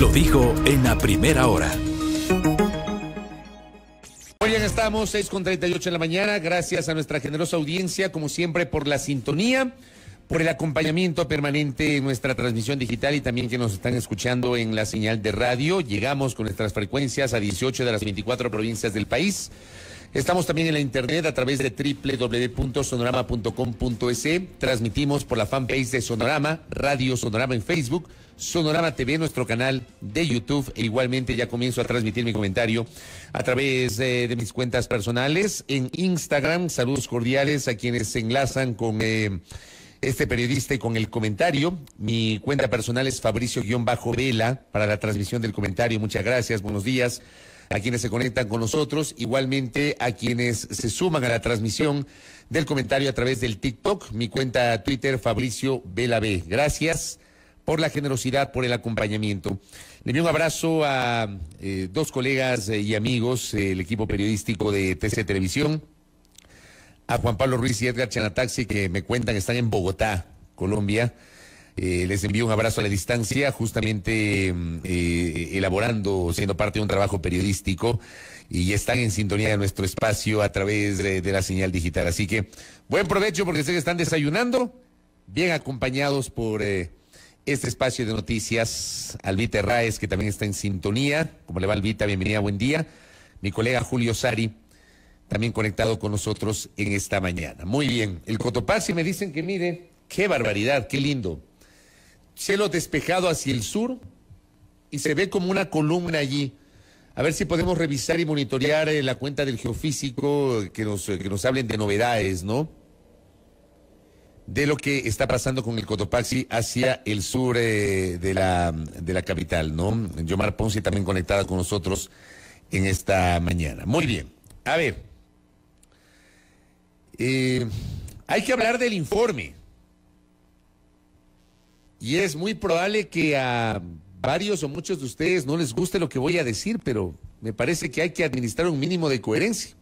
Lo dijo en la primera hora. Hoy ya estamos seis con ocho en la mañana. Gracias a nuestra generosa audiencia, como siempre, por la sintonía, por el acompañamiento permanente en nuestra transmisión digital y también que nos están escuchando en la señal de radio. Llegamos con nuestras frecuencias a 18 de las 24 provincias del país. Estamos también en la internet a través de www.sonorama.com.es. E. Transmitimos por la fanpage de Sonorama, Radio Sonorama en Facebook Sonorama TV, nuestro canal de YouTube. E igualmente ya comienzo a transmitir mi comentario a través eh, de, mis cuentas personales en Instagram. Saludos cordiales a quienes se enlazan con eh, este periodista y con el comentario. Mi cuenta personal es Fabricio-Vela bajo para la transmisión del comentario. Muchas gracias, buenos días a quienes se conectan con nosotros, igualmente a quienes se suman a la transmisión del comentario a través del TikTok, mi cuenta Twitter Fabricio Vela B. Gracias por la generosidad, por el acompañamiento. Le envío un abrazo a eh, dos colegas eh, y amigos, eh, el equipo periodístico de TC Televisión, a Juan Pablo Ruiz y Edgar Chanataxi, que me cuentan están en Bogotá, Colombia. les envío un abrazo a la distancia, justamente mm, elaborando, siendo parte de un trabajo periodístico y están en sintonía de nuestro espacio a través de, la señal digital. Así que buen provecho porque sé que están desayunando, bien acompañados por eh, este espacio de noticias. Albita Herráez, que también está en sintonía. como le va, Alvita, Bienvenida, buen día. Mi colega Julio Sari, también conectado con nosotros en esta mañana. Muy bien. El Cotopaxi me dicen que mire, qué barbaridad, qué lindo. Cielo despejado hacia el sur y se ve como una columna allí. A ver si podemos revisar y monitorear eh, la cuenta del geofísico, que nos, que nos hablen de novedades, ¿no? de lo que está pasando con el Cotopaxi hacia el sur eh, de, la, de la capital, ¿no? Yomar Ponce también conectada con nosotros en esta mañana. Muy bien. A ver. Eh, hay que hablar del informe. Y es muy probable que a varios o muchos de ustedes no les guste lo que voy a decir, pero me parece que hay que administrar un mínimo de coherencia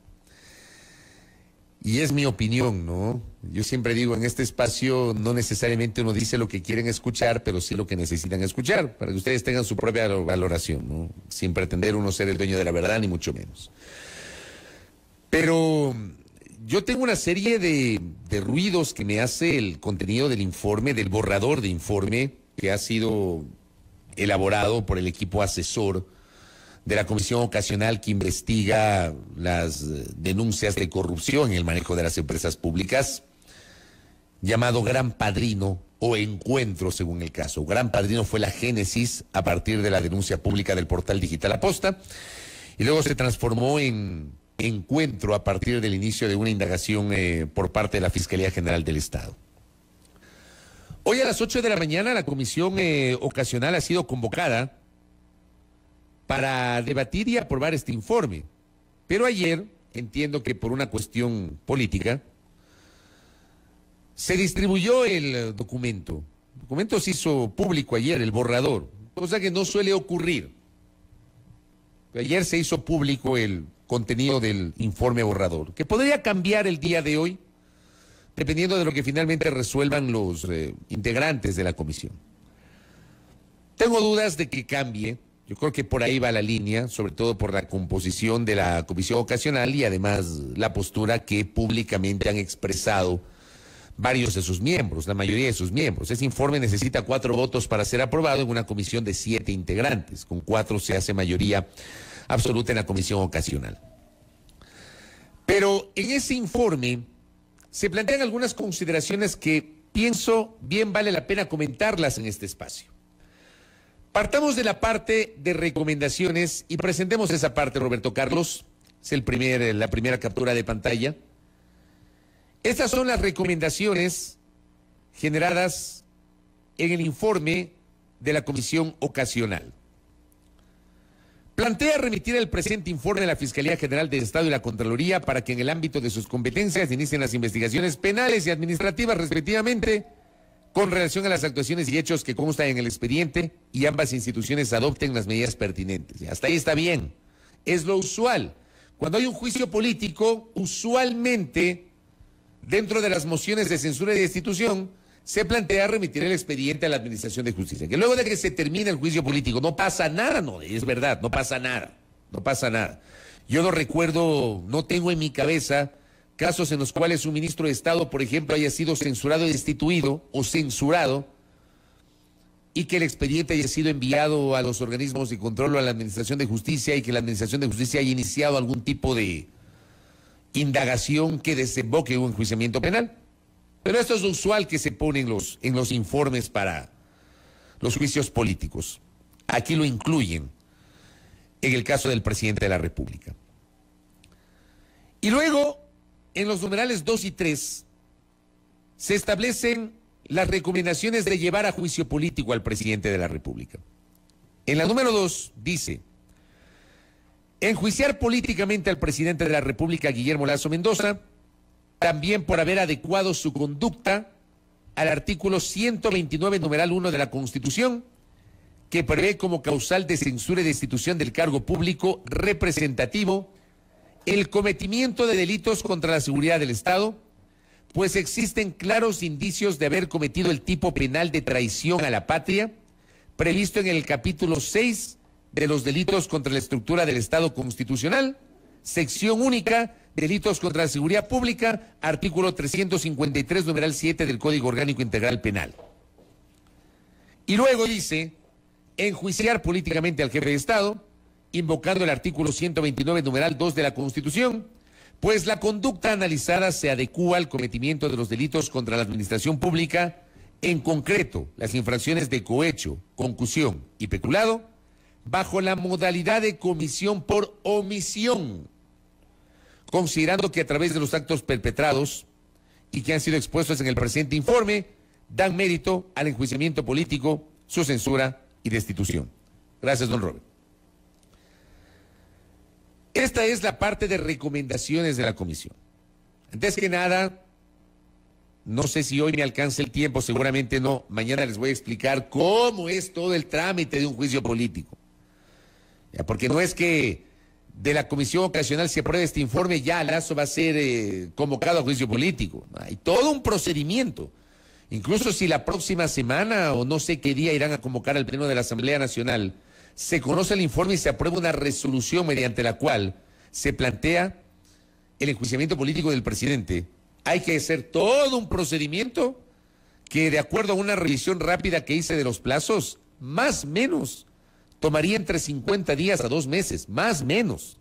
y es mi opinión, ¿no? Yo siempre digo, en este espacio no necesariamente uno dice lo que quieren escuchar, pero sí lo que necesitan escuchar, para que ustedes tengan su propia valoración, ¿no? Sin pretender uno ser el dueño de la verdad, ni mucho menos. Pero yo tengo una serie de, de ruidos que me hace el contenido del informe, del borrador de informe, que ha sido elaborado por el equipo asesor de la comisión ocasional que investiga las eh, denuncias de corrupción en el manejo de las empresas públicas, llamado Gran Padrino o Encuentro, según el caso. Gran Padrino fue la génesis a partir de la denuncia pública del portal digital Aposta y luego se transformó en Encuentro a partir del inicio de una indagación eh, por parte de la Fiscalía General del Estado. Hoy a las 8 de la mañana la comisión eh, ocasional ha sido convocada para debatir y aprobar este informe. Pero ayer, entiendo que por una cuestión política, se distribuyó el documento. El documento se hizo público ayer, el borrador, cosa que no suele ocurrir. Ayer se hizo público el contenido del informe borrador, que podría cambiar el día de hoy, dependiendo de lo que finalmente resuelvan los eh, integrantes de la comisión. Tengo dudas de que cambie, yo creo que por ahí va la línea, sobre todo por la composición de la comisión ocasional y además la postura que públicamente han expresado varios de sus miembros, la mayoría de sus miembros. Ese informe necesita cuatro votos para ser aprobado en una comisión de siete integrantes. Con cuatro se hace mayoría absoluta en la comisión ocasional. Pero en ese informe se plantean algunas consideraciones que pienso bien vale la pena comentarlas en este espacio. Partamos de la parte de recomendaciones y presentemos esa parte, Roberto Carlos. Es el primer, eh, la primera captura de pantalla. Estas son las recomendaciones generadas en el informe de la Comisión Ocasional. Plantea remitir el presente informe a la Fiscalía General del Estado y la Contraloría para que en el ámbito de sus competencias inicien las investigaciones penales y administrativas respectivamente con relación a las actuaciones y hechos que constan en el expediente y ambas instituciones adopten las medidas pertinentes. Hasta ahí está bien. Es lo usual. Cuando hay un juicio político, usualmente, dentro de las mociones de censura y de destitución, se plantea remitir el expediente a la Administración de Justicia. Que luego de que se termine el juicio político, no pasa nada, no, es verdad, no pasa nada, no pasa nada. Yo no recuerdo, no tengo en mi cabeza casos en los cuales un ministro de Estado, por ejemplo, haya sido censurado y destituido o censurado y que el expediente haya sido enviado a los organismos de control o a la Administración de Justicia y que la Administración de Justicia haya iniciado algún tipo de indagación que desemboque en un enjuiciamiento penal. Pero esto es usual que se pone los, en los informes para los juicios políticos. Aquí lo incluyen en el caso del presidente de la República. Y luego en los numerales 2 y 3 se establecen las recomendaciones de llevar a juicio político al presidente de la República. En la número 2 dice, enjuiciar políticamente al presidente de la República, Guillermo Lazo Mendoza, también por haber adecuado su conducta al artículo 129, numeral 1 de la Constitución, que prevé como causal de censura y destitución del cargo público representativo el cometimiento de delitos contra la seguridad del Estado, pues existen claros indicios de haber cometido el tipo penal de traición a la patria, previsto en el capítulo 6 de los delitos contra la estructura del Estado constitucional, sección única, delitos contra la seguridad pública, artículo 353, numeral 7 del Código Orgánico Integral Penal. Y luego dice, enjuiciar políticamente al jefe de Estado, invocando el artículo 129, numeral 2 de la Constitución, pues la conducta analizada se adecúa al cometimiento de los delitos contra la administración pública, en concreto las infracciones de cohecho, concusión y peculado, bajo la modalidad de comisión por omisión, considerando que a través de los actos perpetrados y que han sido expuestos en el presente informe, dan mérito al enjuiciamiento político, su censura y destitución. Gracias, don Robert. Esta es la parte de recomendaciones de la comisión. Antes que nada, no sé si hoy me alcanza el tiempo, seguramente no. Mañana les voy a explicar cómo es todo el trámite de un juicio político. porque no es que de la comisión ocasional se apruebe este informe, ya Lazo va a ser eh, convocado a juicio político. Hay todo un procedimiento. Incluso si la próxima semana o no sé qué día irán a convocar al Pleno de la Asamblea Nacional, se conoce el informe y se aprueba una resolución mediante la cual se plantea el enjuiciamiento político del presidente. Hay que hacer todo un procedimiento que, de acuerdo a una revisión rápida que hice de los plazos, más menos tomaría entre 50 días a dos meses, más menos.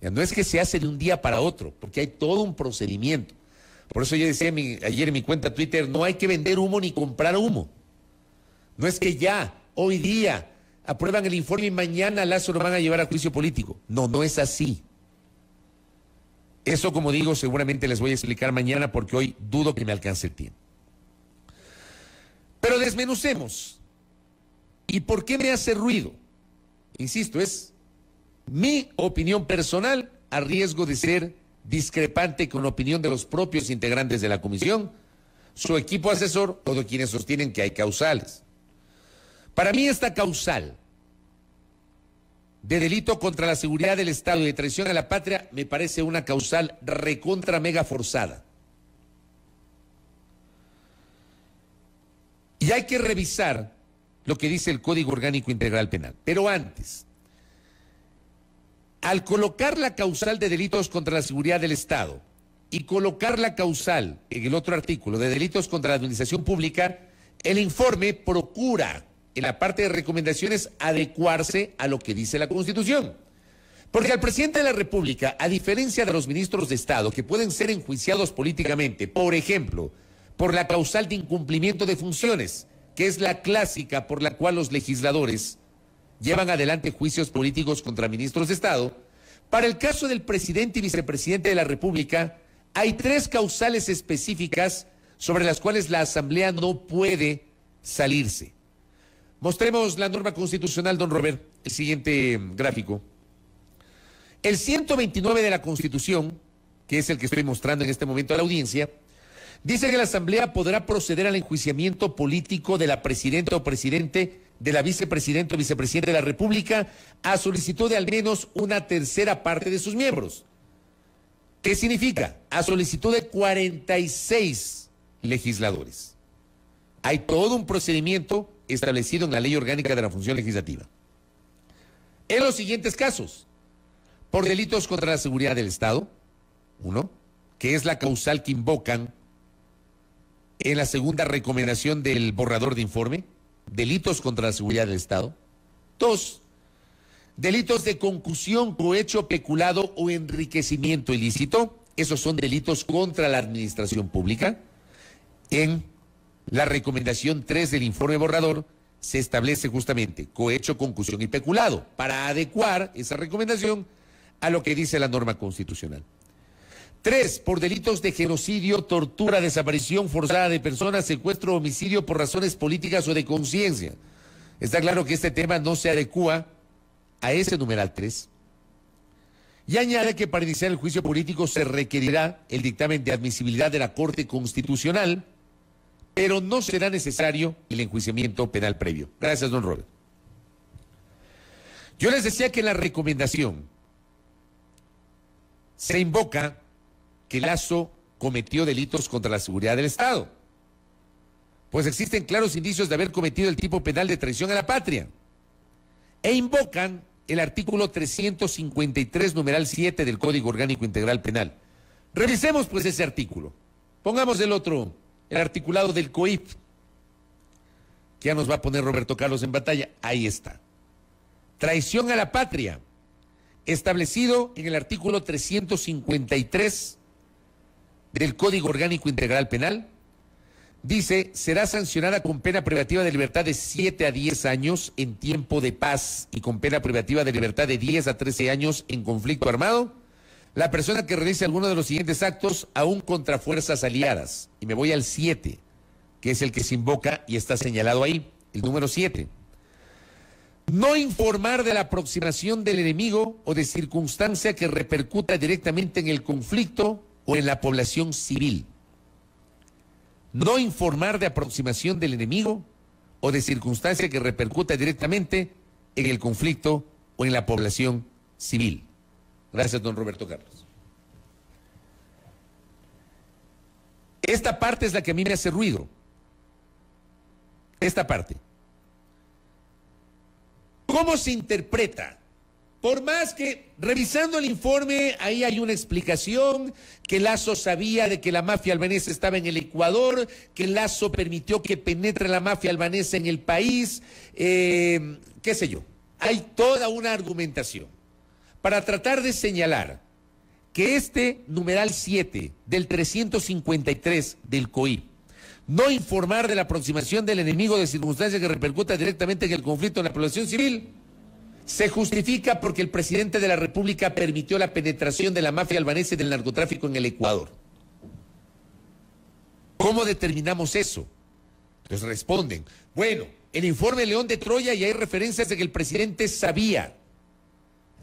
No es que se hace de un día para otro, porque hay todo un procedimiento. Por eso yo decía ayer en mi cuenta Twitter, no hay que vender humo ni comprar humo. No es que ya, hoy día, aprueban el informe y mañana Lazo lo van a llevar a juicio político. No, no es así. Eso, como digo, seguramente les voy a explicar mañana porque hoy dudo que me alcance el tiempo. Pero desmenucemos. ¿Y por qué me hace ruido? Insisto, es mi opinión personal a riesgo de ser discrepante con la opinión de los propios integrantes de la comisión, su equipo asesor todos quienes sostienen que hay causales. Para mí esta causal de delito contra la seguridad del Estado y de traición a la patria me parece una causal recontra mega forzada. Y hay que revisar lo que dice el Código Orgánico Integral Penal. Pero antes, al colocar la causal de delitos contra la seguridad del Estado y colocar la causal en el otro artículo de delitos contra la administración pública, el informe procura en la parte de recomendaciones adecuarse a lo que dice la Constitución. Porque al presidente de la República, a diferencia de los ministros de Estado que pueden ser enjuiciados políticamente, por ejemplo, por la causal de incumplimiento de funciones, que es la clásica por la cual los legisladores llevan adelante juicios políticos contra ministros de Estado, para el caso del presidente y vicepresidente de la República, hay tres causales específicas sobre las cuales la Asamblea no puede salirse. Mostremos la norma constitucional, don Robert, el siguiente gráfico. El 129 de la Constitución, que es el que estoy mostrando en este momento a la audiencia, dice que la Asamblea podrá proceder al enjuiciamiento político de la presidenta o presidente de la vicepresidenta o vicepresidente de la República a solicitud de al menos una tercera parte de sus miembros. ¿Qué significa? A solicitud de 46 legisladores. Hay todo un procedimiento establecido en la ley orgánica de la función legislativa. En los siguientes casos, por delitos contra la seguridad del Estado, uno, que es la causal que invocan en la segunda recomendación del borrador de informe, delitos contra la seguridad del Estado. Dos, delitos de concusión, cohecho, peculado o enriquecimiento ilícito. Esos son delitos contra la administración pública en la recomendación 3 del informe borrador se establece justamente cohecho, concusión y peculado para adecuar esa recomendación a lo que dice la norma constitucional. Tres, por delitos de genocidio, tortura, desaparición forzada de personas, secuestro, homicidio por razones políticas o de conciencia. Está claro que este tema no se adecua a ese numeral 3. Y añade que para iniciar el juicio político se requerirá el dictamen de admisibilidad de la Corte Constitucional pero no será necesario el enjuiciamiento penal previo. Gracias, don Robert. Yo les decía que en la recomendación se invoca que Lazo cometió delitos contra la seguridad del Estado, pues existen claros indicios de haber cometido el tipo penal de traición a la patria, e invocan el artículo 353, numeral 7 del Código Orgánico Integral Penal. Revisemos pues ese artículo. Pongamos el otro el articulado del COIP. Que ya nos va a poner Roberto Carlos en batalla. Ahí está. Traición a la patria, establecido en el artículo 353 del Código Orgánico Integral Penal, dice, será sancionada con pena privativa de libertad de 7 a 10 años en tiempo de paz y con pena privativa de libertad de 10 a 13 años en conflicto armado la persona que realice alguno de los siguientes actos, aún contra fuerzas aliadas. Y me voy al 7, que es el que se invoca y está señalado ahí, el número 7. No informar de la aproximación del enemigo o de circunstancia que repercuta directamente en el conflicto o en la población civil. No informar de aproximación del enemigo o de circunstancia que repercuta directamente en el conflicto o en la población civil. Gracias, don Roberto Carlos. Esta parte es la que a mí me hace ruido. Esta parte. ¿Cómo se interpreta? Por más que revisando el informe, ahí hay una explicación, que Lazo sabía de que la mafia albanesa estaba en el Ecuador, que Lazo permitió que penetre la mafia albanesa en el país, eh, qué sé yo. Hay toda una argumentación para tratar de señalar que este numeral 7 del 353 del COI, no informar de la aproximación del enemigo de circunstancias que repercuta directamente en el conflicto en la población civil, se justifica porque el presidente de la República permitió la penetración de la mafia albanesa y del narcotráfico en el Ecuador. ¿Cómo determinamos eso? Entonces responden, bueno, el informe León de Troya y hay referencias de que el presidente sabía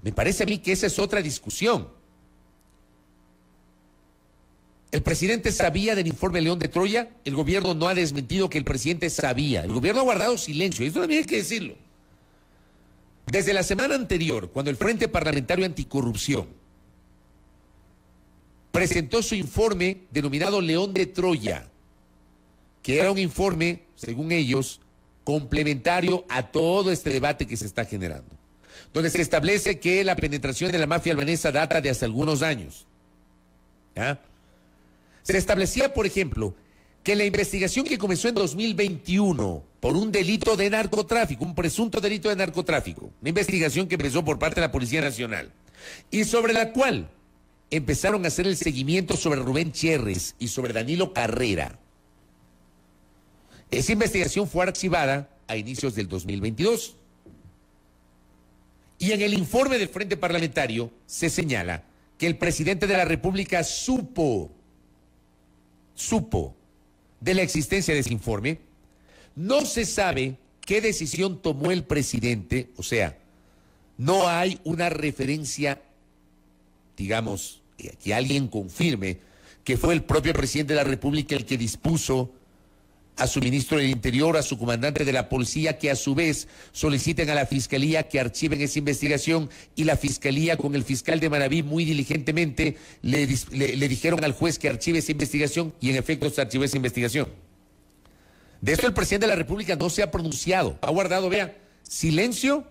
me parece a mí que esa es otra discusión. El presidente sabía del informe León de Troya, el gobierno no ha desmentido que el presidente sabía, el gobierno ha guardado silencio, eso también hay que decirlo. Desde la semana anterior, cuando el Frente Parlamentario Anticorrupción presentó su informe denominado León de Troya, que era un informe, según ellos, complementario a todo este debate que se está generando donde se establece que la penetración de la mafia albanesa data de hace algunos años. Se establecía, por ejemplo, que la investigación que comenzó en 2021 por un delito de narcotráfico, un presunto delito de narcotráfico, una investigación que empezó por parte de la Policía Nacional, y sobre la cual empezaron a hacer el seguimiento sobre Rubén Chérez y sobre Danilo Carrera. Esa investigación fue archivada a inicios del 2022. Y en el informe del Frente Parlamentario se señala que el presidente de la República supo, supo de la existencia de ese informe. No se sabe qué decisión tomó el presidente, o sea, no hay una referencia, digamos, que alguien confirme que fue el propio presidente de la República el que dispuso a su ministro del Interior, a su comandante de la policía, que a su vez soliciten a la Fiscalía que archiven esa investigación y la Fiscalía con el fiscal de Maraví muy diligentemente le, dijeron al juez que archive esa investigación y en efecto se archivó esa investigación. De esto el presidente de la República no se ha pronunciado, ha guardado, vea, silencio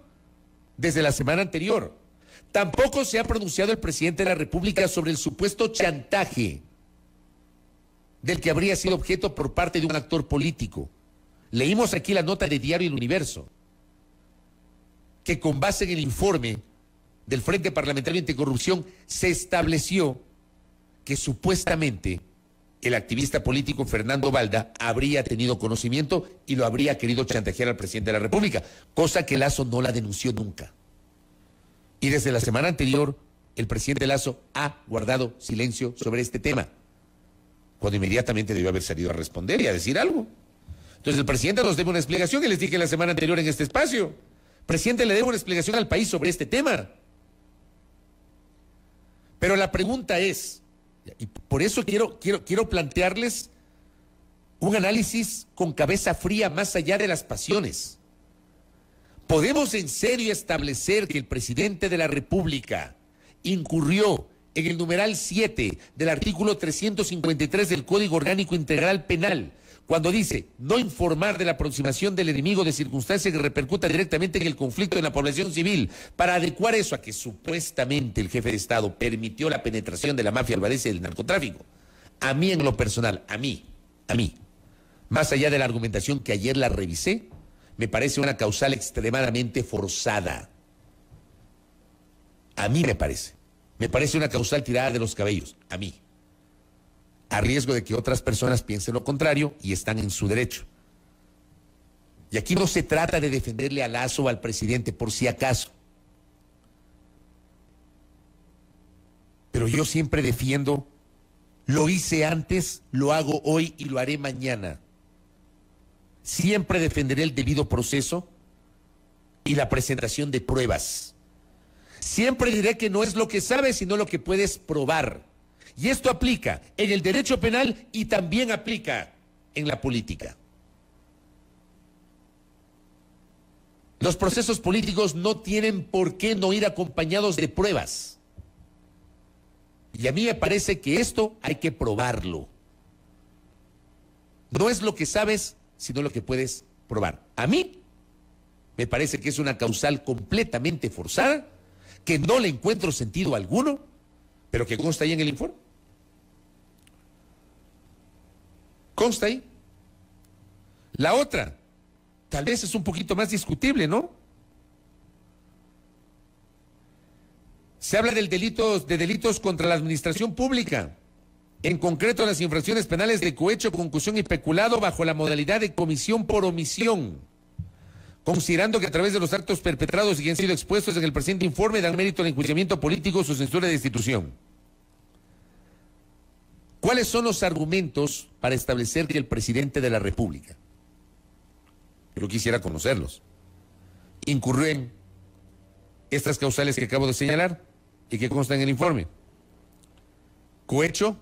desde la semana anterior. Tampoco se ha pronunciado el presidente de la República sobre el supuesto chantaje del que habría sido objeto por parte de un actor político. Leímos aquí la nota de Diario El Universo, que con base en el informe del Frente Parlamentario Anticorrupción se estableció que supuestamente el activista político Fernando Valda habría tenido conocimiento y lo habría querido chantajear al presidente de la República, cosa que Lazo no la denunció nunca. Y desde la semana anterior, el presidente Lazo ha guardado silencio sobre este tema cuando inmediatamente debió haber salido a responder y a decir algo. Entonces el presidente nos debe una explicación y les dije la semana anterior en este espacio. Presidente, le debo una explicación al país sobre este tema. Pero la pregunta es, y por eso quiero, quiero, quiero plantearles un análisis con cabeza fría más allá de las pasiones. ¿Podemos en serio establecer que el presidente de la República incurrió en el numeral 7 del artículo 353 del Código Orgánico Integral Penal, cuando dice no informar de la aproximación del enemigo de circunstancias que repercuta directamente en el conflicto en la población civil, para adecuar eso a que supuestamente el jefe de Estado permitió la penetración de la mafia albanesa y del narcotráfico. A mí en lo personal, a mí, a mí, más allá de la argumentación que ayer la revisé, me parece una causal extremadamente forzada. A mí me parece. Me parece una causal tirada de los cabellos, a mí, a riesgo de que otras personas piensen lo contrario y están en su derecho. Y aquí no se trata de defenderle al Lazo o al presidente por si acaso. Pero yo siempre defiendo, lo hice antes, lo hago hoy y lo haré mañana. Siempre defenderé el debido proceso y la presentación de pruebas. Siempre diré que no es lo que sabes, sino lo que puedes probar. Y esto aplica en el derecho penal y también aplica en la política. Los procesos políticos no tienen por qué no ir acompañados de pruebas. Y a mí me parece que esto hay que probarlo. No es lo que sabes, sino lo que puedes probar. A mí me parece que es una causal completamente forzada que no le encuentro sentido alguno, pero que consta ahí en el informe. Consta ahí. La otra, tal vez es un poquito más discutible, ¿no? Se habla del delitos, de delitos contra la administración pública, en concreto las infracciones penales de cohecho, concusión y peculado bajo la modalidad de comisión por omisión considerando que a través de los actos perpetrados y que han sido expuestos en el presente informe dan mérito al enjuiciamiento político su censura de institución. ¿Cuáles son los argumentos para establecer que el presidente de la República, yo quisiera conocerlos, incurrió en estas causales que acabo de señalar y que constan en el informe? Cohecho,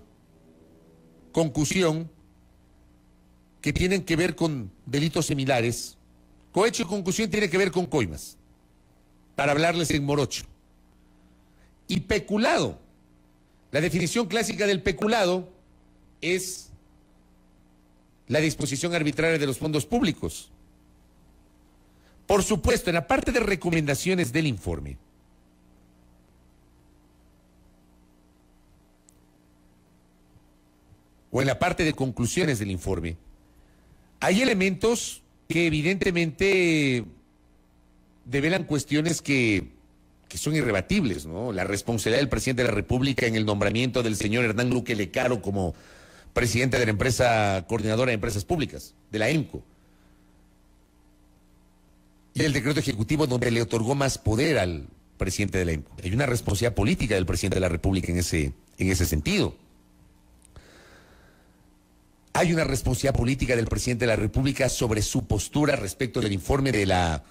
concusión, que tienen que ver con delitos similares Cohecho y concusión tiene que ver con coimas, para hablarles en morocho. Y peculado, la definición clásica del peculado es la disposición arbitraria de los fondos públicos. Por supuesto, en la parte de recomendaciones del informe, o en la parte de conclusiones del informe, hay elementos que evidentemente develan cuestiones que, son irrebatibles, ¿no? La responsabilidad del presidente de la República en el nombramiento del señor Hernán Luque Lecaro como presidente de la empresa coordinadora de empresas públicas, de la EMCO. Y el decreto ejecutivo donde le otorgó más poder al presidente de la EMCO. Hay una responsabilidad política del presidente de la República en ese, en ese sentido hay una responsabilidad política del presidente de la República sobre su postura respecto del informe de la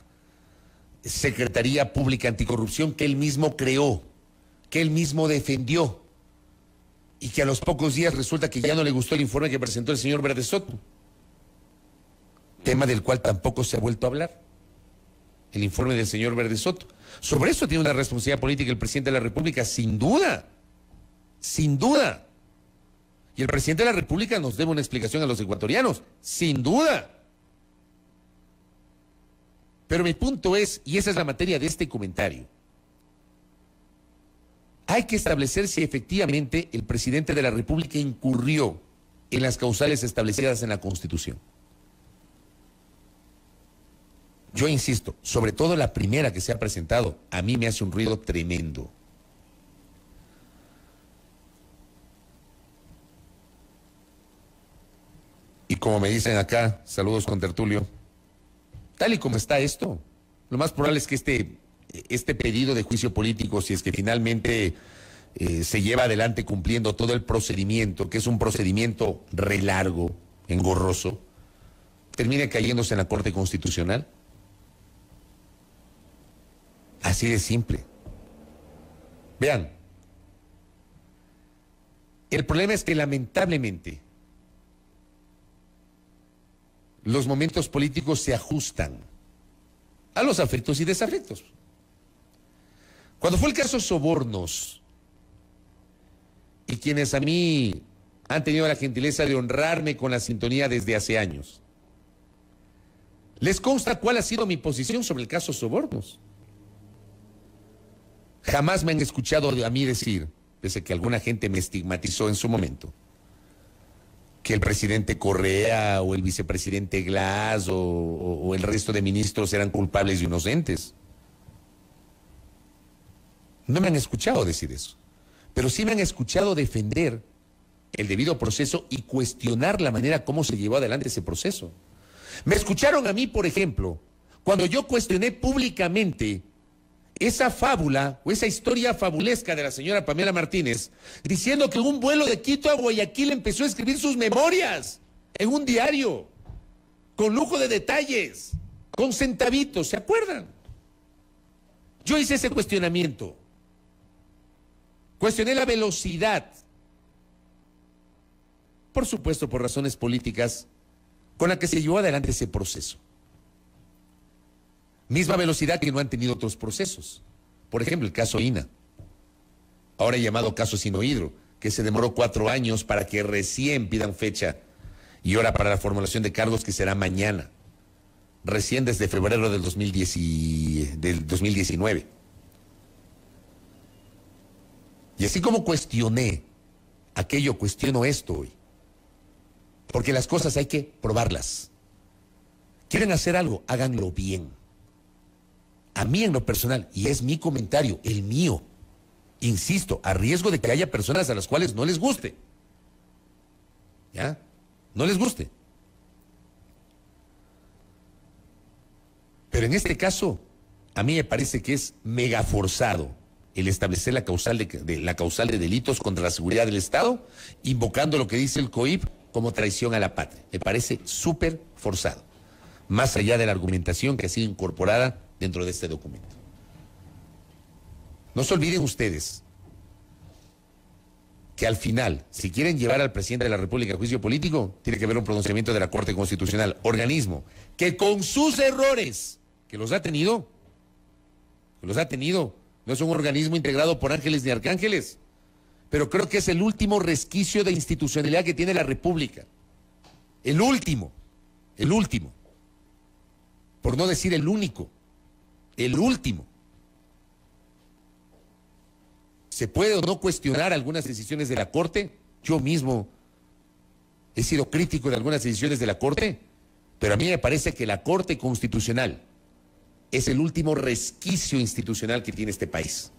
Secretaría Pública Anticorrupción que él mismo creó, que él mismo defendió y que a los pocos días resulta que ya no le gustó el informe que presentó el señor Verde Soto. Tema del cual tampoco se ha vuelto a hablar. El informe del señor Verde Soto. Sobre eso tiene una responsabilidad política el presidente de la República, sin duda. Sin duda. Y el presidente de la República nos debe una explicación a los ecuatorianos, sin duda. Pero mi punto es, y esa es la materia de este comentario, hay que establecer si efectivamente el presidente de la República incurrió en las causales establecidas en la Constitución. Yo insisto, sobre todo la primera que se ha presentado, a mí me hace un ruido tremendo. Y como me dicen acá, saludos con Tertulio, tal y como está esto, lo más probable es que este, este pedido de juicio político, si es que finalmente eh, se lleva adelante cumpliendo todo el procedimiento, que es un procedimiento relargo, engorroso, termine cayéndose en la Corte Constitucional. Así de simple. Vean, el problema es que lamentablemente los momentos políticos se ajustan a los afectos y desafectos. Cuando fue el caso Sobornos, y quienes a mí han tenido la gentileza de honrarme con la sintonía desde hace años, les consta cuál ha sido mi posición sobre el caso Sobornos. Jamás me han escuchado a mí decir, pese a que alguna gente me estigmatizó en su momento, que el presidente Correa o el vicepresidente Glass o, el resto de ministros eran culpables y inocentes. No me han escuchado decir eso, pero sí me han escuchado defender el debido proceso y cuestionar la manera como se llevó adelante ese proceso. Me escucharon a mí, por ejemplo, cuando yo cuestioné públicamente esa fábula o esa historia fabulesca de la señora Pamela Martínez, diciendo que un vuelo de Quito a Guayaquil empezó a escribir sus memorias en un diario, con lujo de detalles, con centavitos, ¿se acuerdan? Yo hice ese cuestionamiento. Cuestioné la velocidad. Por supuesto, por razones políticas, con la que se llevó adelante ese proceso. Misma velocidad que no han tenido otros procesos. Por ejemplo, el caso INA, ahora llamado caso Sinohidro, que se demoró cuatro años para que recién pidan fecha y hora para la formulación de cargos que será mañana, recién desde febrero del, 2010 y, del 2019. Y así como cuestioné aquello, cuestiono esto hoy. Porque las cosas hay que probarlas. Quieren hacer algo, háganlo bien a mí en lo personal, y es mi comentario, el mío, insisto, a riesgo de que haya personas a las cuales no les guste. ¿Ya? No les guste. Pero en este caso, a mí me parece que es mega forzado el establecer la causal de, la causal de delitos contra la seguridad del Estado, invocando lo que dice el COIP como traición a la patria. Me parece súper forzado, más allá de la argumentación que ha sido incorporada dentro de este documento. No se olviden ustedes que al final, si quieren llevar al presidente de la República a juicio político, tiene que haber un pronunciamiento de la Corte Constitucional, organismo, que con sus errores, que los ha tenido, que los ha tenido, no es un organismo integrado por ángeles ni arcángeles, pero creo que es el último resquicio de institucionalidad que tiene la República. El último, el último, por no decir el único el último. ¿Se puede o no cuestionar algunas decisiones de la Corte? Yo mismo he sido crítico de algunas decisiones de la Corte, pero a mí me parece que la Corte Constitucional es el último resquicio institucional que tiene este país,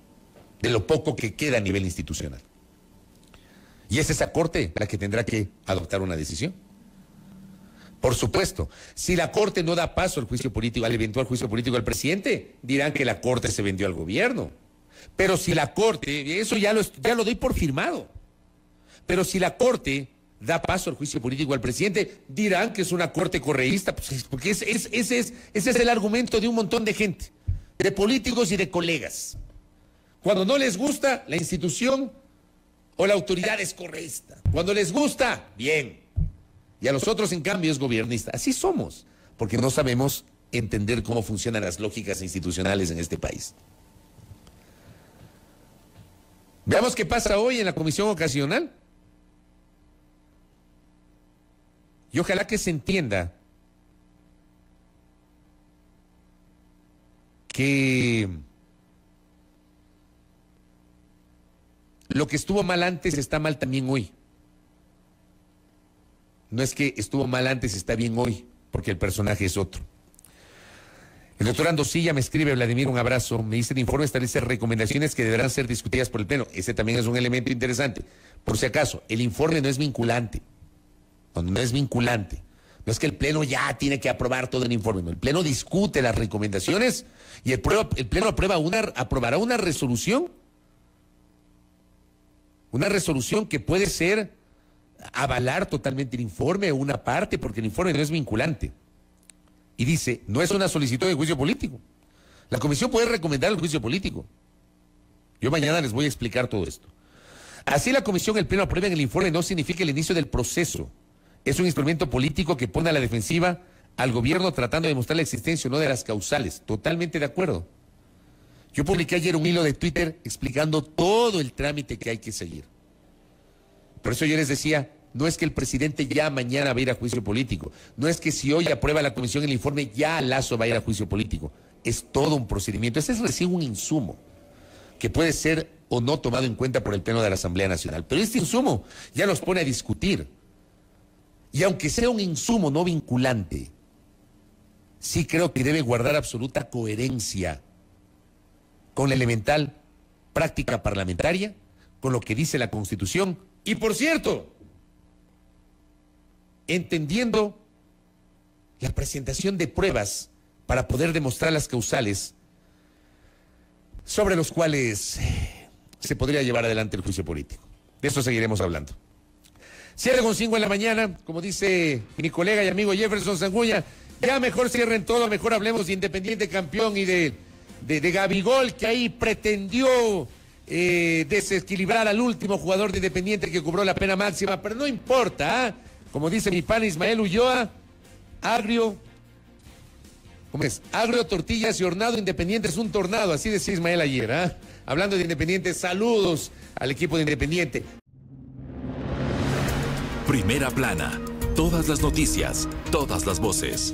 de lo poco que queda a nivel institucional. Y es esa Corte la que tendrá que adoptar una decisión. Por supuesto, si la Corte no da paso al juicio político, al eventual juicio político del presidente, dirán que la Corte se vendió al gobierno. Pero si la Corte, eso ya lo, ya lo doy por firmado, pero si la Corte da paso al juicio político al presidente, dirán que es una Corte correísta, pues, porque ese, es, ese es el argumento de un montón de gente, de políticos y de colegas. Cuando no les gusta la institución o la autoridad es correísta. Cuando les gusta, bien. Y a los otros, en cambio, es gobiernista. Así somos, porque no sabemos entender cómo funcionan las lógicas institucionales en este país. Veamos qué pasa hoy en la comisión ocasional. Y ojalá que se entienda que lo que estuvo mal antes está mal también hoy. No es que estuvo mal antes, está bien hoy, porque el personaje es otro. El doctor Andosilla me escribe, Vladimir, un abrazo. Me dice el informe establece recomendaciones que deberán ser discutidas por el Pleno. Ese también es un elemento interesante. Por si acaso, el informe no es vinculante. No, no es vinculante. No es que el Pleno ya tiene que aprobar todo el informe. el Pleno discute las recomendaciones y el, Pleno aprueba aprobará una resolución. Una resolución que puede ser avalar totalmente el informe o una parte, porque el informe no es vinculante. Y dice, no es una solicitud de juicio político. La comisión puede recomendar el juicio político. Yo mañana les voy a explicar todo esto. Así la comisión, el pleno aprueba en el informe no significa el inicio del proceso. Es un instrumento político que pone a la defensiva al gobierno tratando de demostrar la existencia o no de las causales. Totalmente de acuerdo. Yo publiqué ayer un hilo de Twitter explicando todo el trámite que hay que seguir. Por eso yo les decía, no es que el presidente ya mañana va a ir a juicio político, no es que si hoy aprueba la comisión el informe ya Lazo va a ir a juicio político, es todo un procedimiento, ese es recién un insumo que puede ser o no tomado en cuenta por el Pleno de la Asamblea Nacional, pero este insumo ya nos pone a discutir. Y aunque sea un insumo no vinculante, sí creo que debe guardar absoluta coherencia con la elemental práctica parlamentaria, con lo que dice la Constitución y por cierto, entendiendo la presentación de pruebas para poder demostrar las causales sobre los cuales se podría llevar adelante el juicio político. De eso seguiremos hablando. Cierre con cinco en la mañana, como dice mi colega y amigo Jefferson Sanguña, ya mejor cierren todo, mejor hablemos de Independiente Campeón y de, de Gabigol que ahí pretendió eh, desequilibrar al último jugador de Independiente que cobró la pena máxima, pero no importa, ¿ah? como dice mi pan Ismael Ulloa, agrio, ¿cómo es? Agrio, tortillas y hornado, Independiente es un tornado, así decía Ismael ayer, ¿ah? Hablando de Independiente, saludos al equipo de Independiente. Primera plana, todas las noticias, todas las voces.